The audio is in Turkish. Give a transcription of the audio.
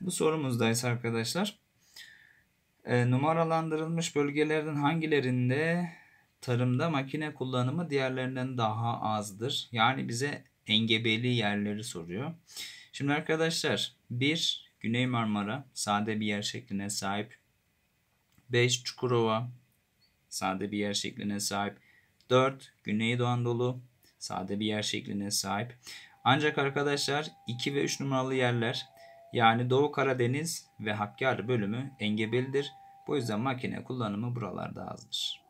Bu sorumuzdaysa arkadaşlar. E, numaralandırılmış bölgelerden hangilerinde tarımda makine kullanımı diğerlerinden daha azdır? Yani bize engebeli yerleri soruyor. Şimdi arkadaşlar 1 Güney Marmara sade bir yer şekline sahip. 5 Çukurova sade bir yer şekline sahip. 4 Güneydoğu Anadolu sade bir yer şekline sahip. Ancak arkadaşlar 2 ve 3 numaralı yerler yani Doğu Karadeniz ve Hakkari bölümü engebelidir. Bu yüzden makine kullanımı buralarda azdır.